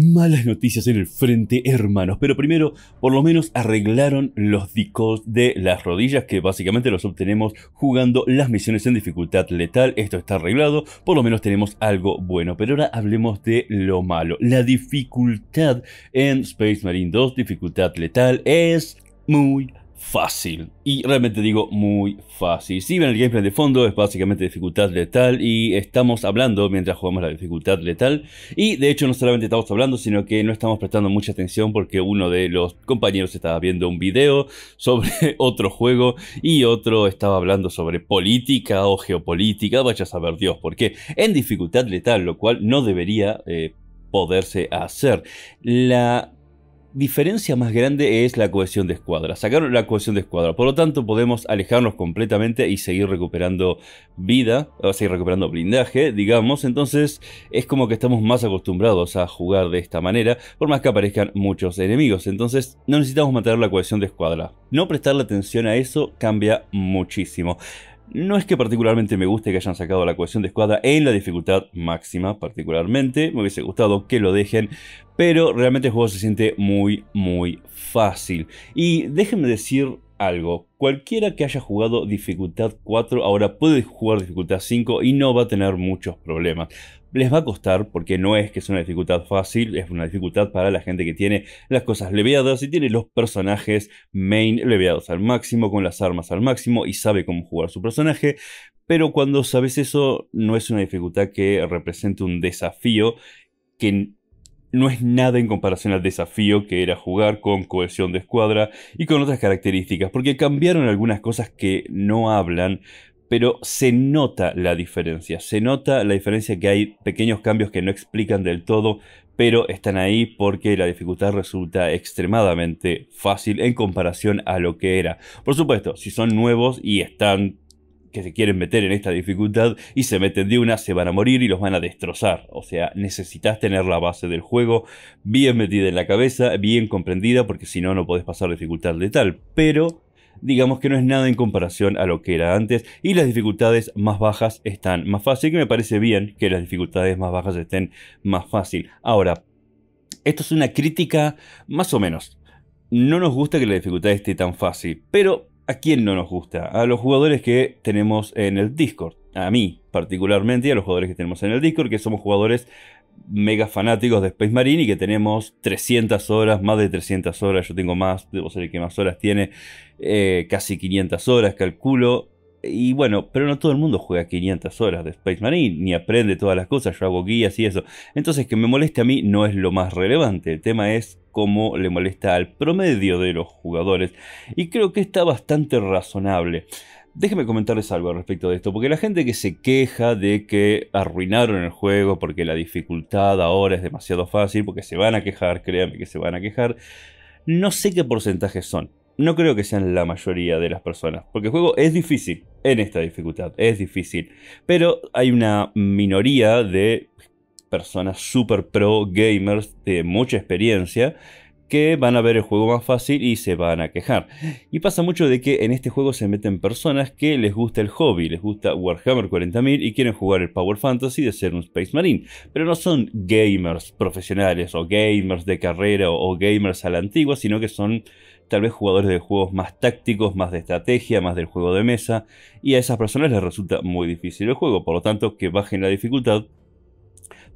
Malas noticias en el frente, hermanos. Pero primero, por lo menos arreglaron los dicos de las rodillas, que básicamente los obtenemos jugando las misiones en dificultad letal. Esto está arreglado, por lo menos tenemos algo bueno. Pero ahora hablemos de lo malo. La dificultad en Space Marine 2, dificultad letal, es muy fácil. Y realmente digo muy fácil. Si ven el gameplay de fondo, es básicamente dificultad letal. Y estamos hablando mientras jugamos la dificultad letal. Y de hecho, no solamente estamos hablando, sino que no estamos prestando mucha atención porque uno de los compañeros estaba viendo un video sobre otro juego y otro estaba hablando sobre política o geopolítica. Vaya a saber Dios Porque En dificultad letal, lo cual no debería. Eh, poderse hacer. La diferencia más grande es la cohesión de escuadra. Sacaron la cohesión de escuadra. Por lo tanto, podemos alejarnos completamente y seguir recuperando vida, o seguir recuperando blindaje, digamos. Entonces, es como que estamos más acostumbrados a jugar de esta manera, por más que aparezcan muchos enemigos. Entonces, no necesitamos matar la cohesión de escuadra. No prestarle atención a eso cambia muchísimo. No es que particularmente me guste que hayan sacado la cohesión de escuadra en la dificultad máxima, particularmente. Me hubiese gustado que lo dejen, pero realmente el juego se siente muy, muy fácil. Y déjenme decir algo. Cualquiera que haya jugado dificultad 4 ahora puede jugar dificultad 5 y no va a tener muchos problemas les va a costar, porque no es que es una dificultad fácil, es una dificultad para la gente que tiene las cosas leveadas y tiene los personajes main leveados al máximo, con las armas al máximo y sabe cómo jugar su personaje. Pero cuando sabes eso, no es una dificultad que represente un desafío que no es nada en comparación al desafío que era jugar con cohesión de escuadra y con otras características, porque cambiaron algunas cosas que no hablan, pero se nota la diferencia, se nota la diferencia que hay pequeños cambios que no explican del todo, pero están ahí porque la dificultad resulta extremadamente fácil en comparación a lo que era. Por supuesto, si son nuevos y están que se quieren meter en esta dificultad y se meten de una, se van a morir y los van a destrozar. O sea, necesitas tener la base del juego bien metida en la cabeza, bien comprendida, porque si no, no podés pasar dificultad de tal. Pero digamos que no es nada en comparación a lo que era antes y las dificultades más bajas están más fácil, que me parece bien que las dificultades más bajas estén más fácil. Ahora, esto es una crítica más o menos. No nos gusta que la dificultad esté tan fácil, pero ¿a quién no nos gusta? A los jugadores que tenemos en el Discord a mí particularmente y a los jugadores que tenemos en el Discord, que somos jugadores mega fanáticos de Space Marine y que tenemos 300 horas, más de 300 horas, yo tengo más, debo ser el que más horas tiene, eh, casi 500 horas calculo. Y bueno, pero no todo el mundo juega 500 horas de Space Marine, ni aprende todas las cosas, yo hago guías y eso. Entonces que me moleste a mí no es lo más relevante, el tema es cómo le molesta al promedio de los jugadores. Y creo que está bastante razonable. Déjenme comentarles algo al respecto de esto, porque la gente que se queja de que arruinaron el juego, porque la dificultad ahora es demasiado fácil, porque se van a quejar, créanme que se van a quejar, no sé qué porcentaje son. No creo que sean la mayoría de las personas, porque el juego es difícil, en esta dificultad, es difícil, pero hay una minoría de personas super pro gamers de mucha experiencia que van a ver el juego más fácil y se van a quejar. Y pasa mucho de que en este juego se meten personas que les gusta el hobby, les gusta Warhammer 40.000 y quieren jugar el Power Fantasy de ser un Space Marine, pero no son gamers profesionales o gamers de carrera o, gamers a la antigua, sino que son tal vez jugadores de juegos más tácticos, más de estrategia, más del juego de mesa, y a esas personas les resulta muy difícil el juego, por lo tanto que bajen la dificultad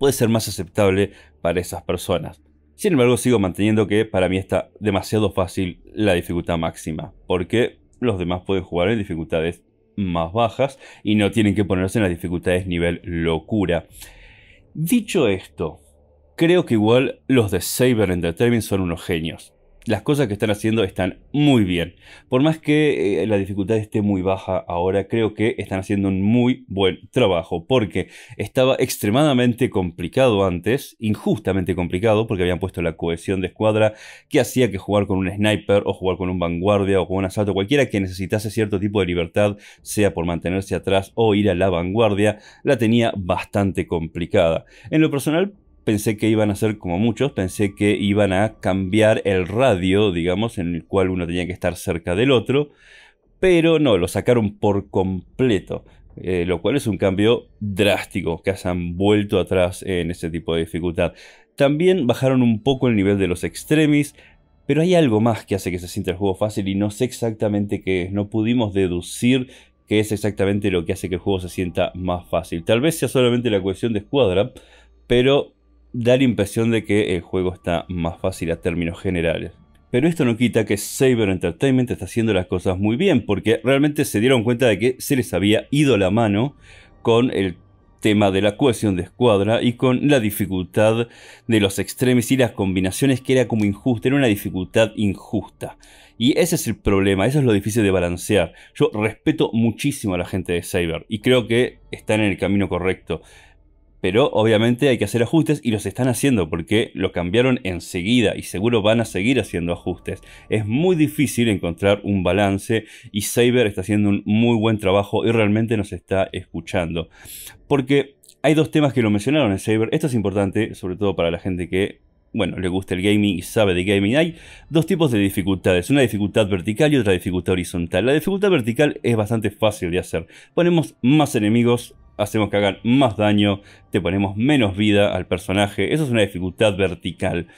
puede ser más aceptable para esas personas. Sin embargo, sigo manteniendo que para mí está demasiado fácil la dificultad máxima, porque los demás pueden jugar en dificultades más bajas y no tienen que ponerse en las dificultades nivel locura. Dicho esto, creo que igual los de Saber Entertainment son unos genios las cosas que están haciendo están muy bien. Por más que eh, la dificultad esté muy baja ahora, creo que están haciendo un muy buen trabajo, porque estaba extremadamente complicado antes, injustamente complicado, porque habían puesto la cohesión de escuadra que hacía que jugar con un sniper o jugar con un vanguardia o con un asalto, cualquiera que necesitase cierto tipo de libertad, sea por mantenerse atrás o ir a la vanguardia, la tenía bastante complicada. En lo personal, pensé que iban a ser como muchos, pensé que iban a cambiar el radio, digamos, en el cual uno tenía que estar cerca del otro, pero no, lo sacaron por completo. Eh, lo cual es un cambio drástico que han vuelto atrás en ese tipo de dificultad. También bajaron un poco el nivel de los extremis, pero hay algo más que hace que se sienta el juego fácil y no sé exactamente qué es. No pudimos deducir qué es exactamente lo que hace que el juego se sienta más fácil. Tal vez sea solamente la cuestión de escuadra, pero da la impresión de que el juego está más fácil a términos generales. Pero esto no quita que Saber Entertainment está haciendo las cosas muy bien, porque realmente se dieron cuenta de que se les había ido la mano con el tema de la cohesión de escuadra y con la dificultad de los extremos y las combinaciones que era como injusta, era una dificultad injusta. Y ese es el problema, eso es lo difícil de balancear. Yo respeto muchísimo a la gente de Saber y creo que están en el camino correcto. Pero obviamente hay que hacer ajustes y los están haciendo porque lo cambiaron enseguida y seguro van a seguir haciendo ajustes. Es muy difícil encontrar un balance y Saber está haciendo un muy buen trabajo y realmente nos está escuchando. Porque hay dos temas que lo mencionaron en Saber. Esto es importante, sobre todo para la gente que bueno, le gusta el gaming y sabe de gaming, hay dos tipos de dificultades, una dificultad vertical y otra dificultad horizontal. La dificultad vertical es bastante fácil de hacer. Ponemos más enemigos hacemos que hagan más daño, te ponemos menos vida al personaje. Eso es una dificultad vertical.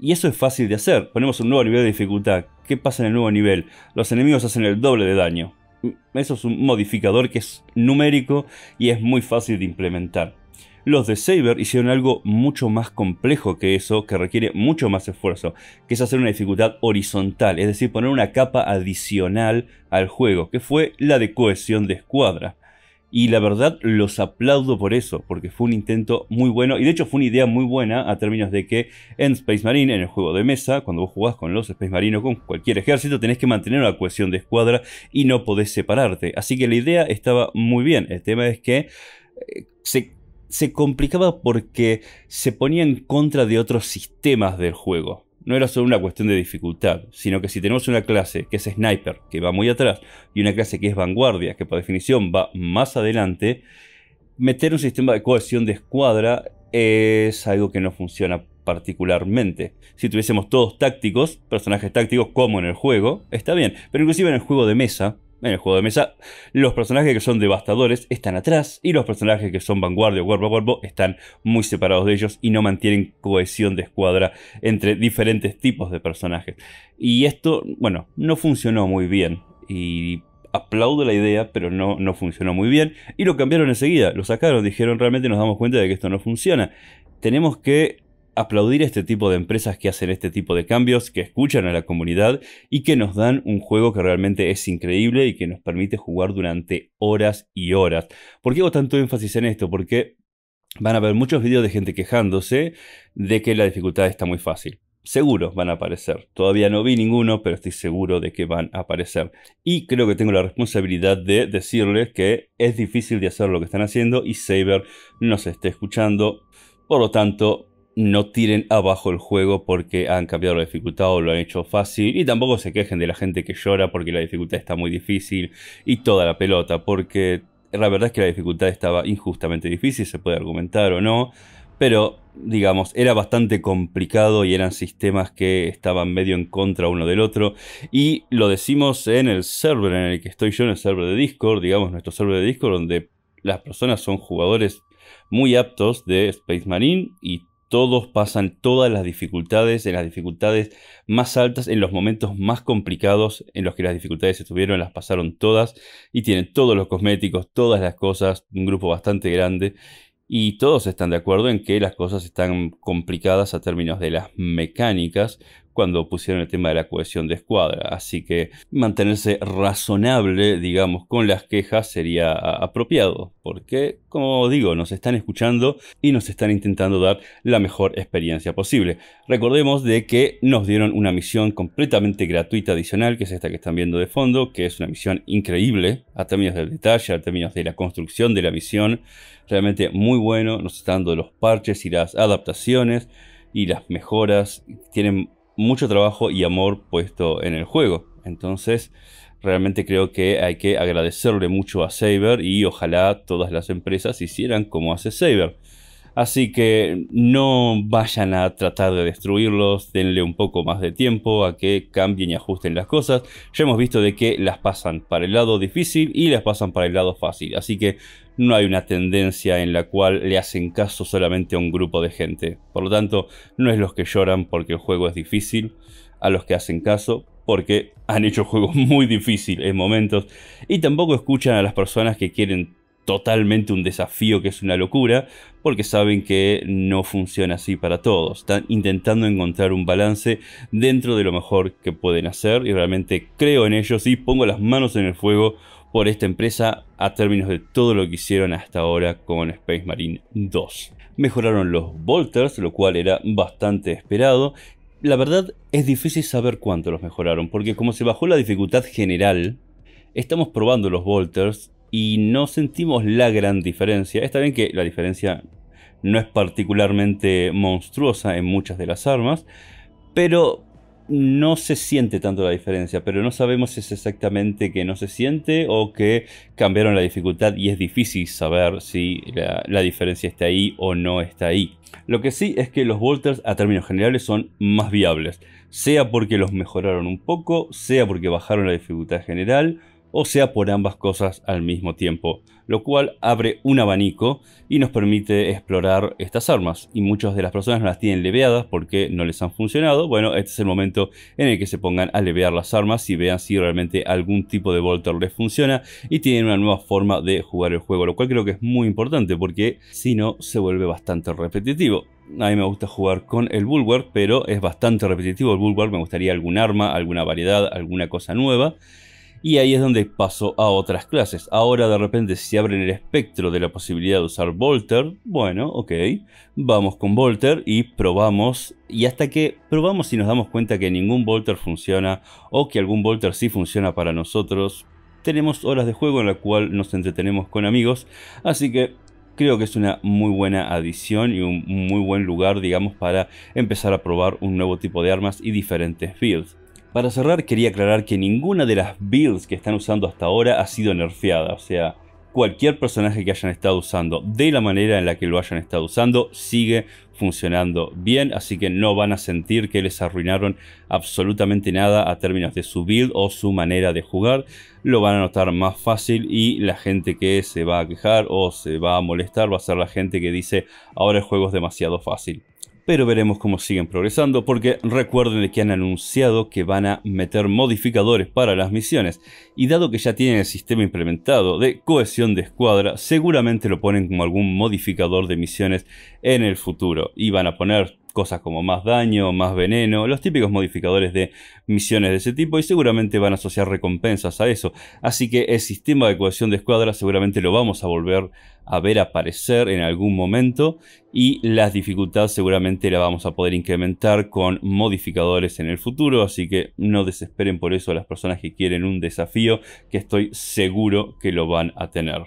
Y eso es fácil de hacer. Ponemos un nuevo nivel de dificultad. ¿Qué pasa en el nuevo nivel? Los enemigos hacen el doble de daño. Eso es un modificador que es numérico y es muy fácil de implementar. Los de Saber hicieron algo mucho más complejo que eso, que requiere mucho más esfuerzo, que es hacer una dificultad horizontal, es decir, poner una capa adicional al juego, que fue la de cohesión de escuadra. Y la verdad los aplaudo por eso, porque fue un intento muy bueno, y de hecho fue una idea muy buena a términos de que en Space Marine, en el juego de mesa, cuando vos jugás con los Space Marine o con cualquier ejército, tenés que mantener una cohesión de escuadra y no podés separarte. Así que la idea estaba muy bien. El tema es que eh, se se complicaba porque se ponía en contra de otros sistemas del juego no era solo una cuestión de dificultad, sino que si tenemos una clase que es sniper, que va muy atrás, y una clase que es vanguardia, que por definición va más adelante, meter un sistema de cohesión de escuadra es algo que no funciona particularmente. Si tuviésemos todos tácticos, personajes tácticos como en el juego, está bien, pero inclusive en el juego de mesa, en el juego de mesa, los personajes que son devastadores están atrás y los personajes que son vanguardia o cuerpo a cuerpo están muy separados de ellos y no mantienen cohesión de escuadra entre diferentes tipos de personajes. Y esto, bueno, no funcionó muy bien y aplaudo la idea, pero no, no funcionó muy bien y lo cambiaron enseguida, lo sacaron, dijeron realmente nos damos cuenta de que esto no funciona. Tenemos que aplaudir este tipo de empresas que hacen este tipo de cambios, que escuchan a la comunidad y que nos dan un juego que realmente es increíble y que nos permite jugar durante horas y horas. ¿Por qué hago tanto énfasis en esto? Porque van a haber muchos videos de gente quejándose de que la dificultad está muy fácil. Seguro van a aparecer. Todavía no vi ninguno, pero estoy seguro de que van a aparecer. Y creo que tengo la responsabilidad de decirles que es difícil de hacer lo que están haciendo y Saber no se esté escuchando. Por lo tanto, no tiren abajo el juego porque han cambiado la dificultad o lo han hecho fácil. Y tampoco se quejen de la gente que llora porque la dificultad está muy difícil y toda la pelota, porque la verdad es que la dificultad estaba injustamente difícil, se puede argumentar o no. Pero, digamos, era bastante complicado y eran sistemas que estaban medio en contra uno del otro. Y lo decimos en el server en el que estoy yo, en el server de Discord, digamos, nuestro server de Discord, donde las personas son jugadores muy aptos de Space Marine y todos pasan todas las dificultades, en las dificultades más altas, en los momentos más complicados en los que las dificultades estuvieron, las pasaron todas y tienen todos los cosméticos, todas las cosas, un grupo bastante grande y todos están de acuerdo en que las cosas están complicadas a términos de las mecánicas, cuando pusieron el tema de la cohesión de escuadra. Así que mantenerse razonable, digamos, con las quejas sería apropiado, porque, como digo, nos están escuchando y nos están intentando dar la mejor experiencia posible. Recordemos de que nos dieron una misión completamente gratuita adicional, que es esta que están viendo de fondo, que es una misión increíble a términos del detalle, a términos de la construcción de la misión. Realmente muy bueno, nos están dando los parches y las adaptaciones y las mejoras. Tienen mucho trabajo y amor puesto en el juego. Entonces, realmente creo que hay que agradecerle mucho a Saber y ojalá todas las empresas hicieran como hace Saber Así que no vayan a tratar de destruirlos, denle un poco más de tiempo a que cambien y ajusten las cosas. Ya hemos visto de que las pasan para el lado difícil y las pasan para el lado fácil, así que no hay una tendencia en la cual le hacen caso solamente a un grupo de gente. Por lo tanto, no es los que lloran porque el juego es difícil, a los que hacen caso porque han hecho juegos muy difíciles en momentos y tampoco escuchan a las personas que quieren totalmente un desafío que es una locura, porque saben que no funciona así para todos. Están intentando encontrar un balance dentro de lo mejor que pueden hacer y realmente creo en ellos y pongo las manos en el fuego por esta empresa a términos de todo lo que hicieron hasta ahora con Space Marine 2. Mejoraron los bolters, lo cual era bastante esperado. La verdad es difícil saber cuánto los mejoraron, porque como se bajó la dificultad general, estamos probando los bolters y no sentimos la gran diferencia. Está bien que la diferencia no es particularmente monstruosa en muchas de las armas, pero no se siente tanto la diferencia, pero no sabemos si es exactamente que no se siente o que cambiaron la dificultad y es difícil saber si la, diferencia está ahí o no está ahí. Lo que sí es que los Volters a términos generales son más viables, sea porque los mejoraron un poco, sea porque bajaron la dificultad general, o sea por ambas cosas al mismo tiempo, lo cual abre un abanico y nos permite explorar estas armas. Y muchas de las personas no las tienen leveadas porque no les han funcionado. Bueno, este es el momento en el que se pongan a levear las armas y vean si realmente algún tipo de Volter les funciona y tienen una nueva forma de jugar el juego, lo cual creo que es muy importante porque si no se vuelve bastante repetitivo. A mí me gusta jugar con el Bulwark, pero es bastante repetitivo el Bulwark. Me gustaría algún arma, alguna variedad, alguna cosa nueva y ahí es donde paso a otras clases. Ahora de repente se abre el espectro de la posibilidad de usar Volter. Bueno, ok, vamos con Volter y probamos. Y hasta que probamos y nos damos cuenta que ningún Volter funciona o que algún Volter sí funciona para nosotros, tenemos horas de juego en la cual nos entretenemos con amigos. Así que creo que es una muy buena adición y un muy buen lugar, digamos, para empezar a probar un nuevo tipo de armas y diferentes builds. Para cerrar, quería aclarar que ninguna de las builds que están usando hasta ahora ha sido nerfeada, o sea, cualquier personaje que hayan estado usando de la manera en la que lo hayan estado usando sigue funcionando bien, así que no van a sentir que les arruinaron absolutamente nada a términos de su build o su manera de jugar, lo van a notar más fácil y la gente que se va a quejar o se va a molestar va a ser la gente que dice ahora el juego es demasiado fácil pero veremos cómo siguen progresando porque recuerden que han anunciado que van a meter modificadores para las misiones y dado que ya tienen el sistema implementado de cohesión de escuadra seguramente lo ponen como algún modificador de misiones en el futuro y van a poner cosas como más daño, más veneno, los típicos modificadores de misiones de ese tipo y seguramente van a asociar recompensas a eso. Así que el sistema de ecuación de escuadra seguramente lo vamos a volver a ver aparecer en algún momento y las dificultades seguramente la vamos a poder incrementar con modificadores en el futuro, así que no desesperen por eso a las personas que quieren un desafío que estoy seguro que lo van a tener.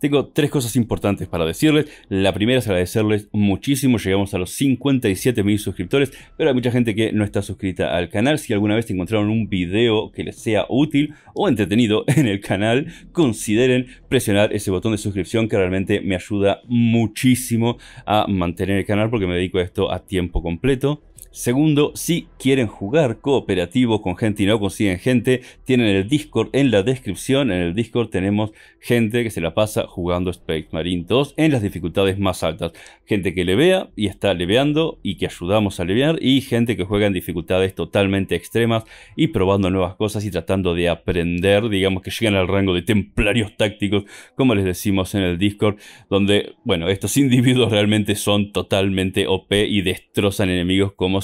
Tengo tres cosas importantes para decirles. La primera es agradecerles muchísimo. Llegamos a los 57 mil suscriptores, pero hay mucha gente que no está suscrita al canal. Si alguna vez te encontraron un video que les sea útil o entretenido en el canal, consideren presionar ese botón de suscripción que realmente me ayuda muchísimo a mantener el canal porque me dedico a esto a tiempo completo. Segundo, si quieren jugar cooperativo con gente y no consiguen gente, tienen el Discord en la descripción. En el Discord tenemos gente que se la pasa jugando Space Marine 2 en las dificultades más altas. Gente que le vea y está leveando y que ayudamos a levear. Y gente que juega en dificultades totalmente extremas y probando nuevas cosas y tratando de aprender. Digamos que llegan al rango de templarios tácticos, como les decimos en el Discord. Donde, bueno, estos individuos realmente son totalmente OP y destrozan enemigos como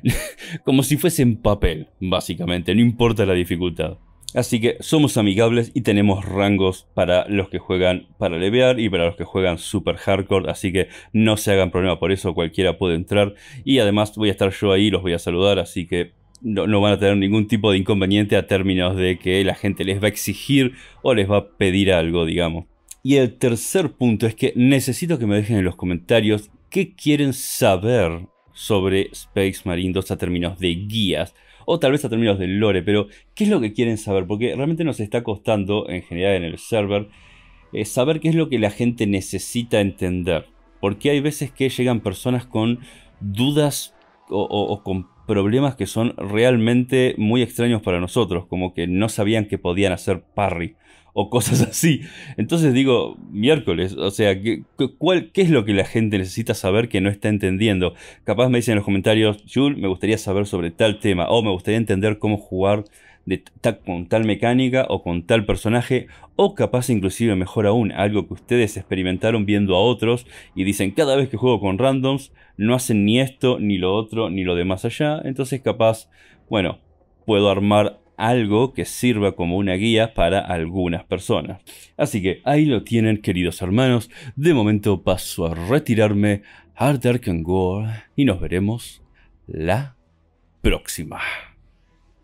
como si fuesen papel, básicamente, no importa la dificultad. Así que somos amigables y tenemos rangos para los que juegan para levear y para los que juegan super hardcore, así que no se hagan problema por eso, cualquiera puede entrar. Y además voy a estar yo ahí, los voy a saludar, así que no, no, van a tener ningún tipo de inconveniente a términos de que la gente les va a exigir o les va a pedir algo, digamos. Y el tercer punto es que necesito que me dejen en los comentarios qué quieren saber sobre Space Marine 2 a términos de guías o tal vez a términos de lore, pero ¿qué es lo que quieren saber? Porque realmente nos está costando en general en el server eh, saber qué es lo que la gente necesita entender. Porque hay veces que llegan personas con dudas o, o con problemas que son realmente muy extraños para nosotros, como que no sabían que podían hacer parry o cosas así. Entonces digo, miércoles, o sea, ¿qué, ¿qué es lo que la gente necesita saber que no está entendiendo? Capaz me dicen en los comentarios, Jul, me gustaría saber sobre tal tema, o me gustaría entender cómo jugar con tal mecánica o con tal personaje o capaz inclusive mejor aún algo que ustedes experimentaron viendo a otros y dicen cada vez que juego con randoms no hacen ni esto ni lo otro ni lo demás allá entonces capaz bueno puedo armar algo que sirva como una guía para algunas personas. Así que ahí lo tienen, queridos hermanos. De momento paso a retirarme. a Dark and Gore. Y nos veremos la próxima.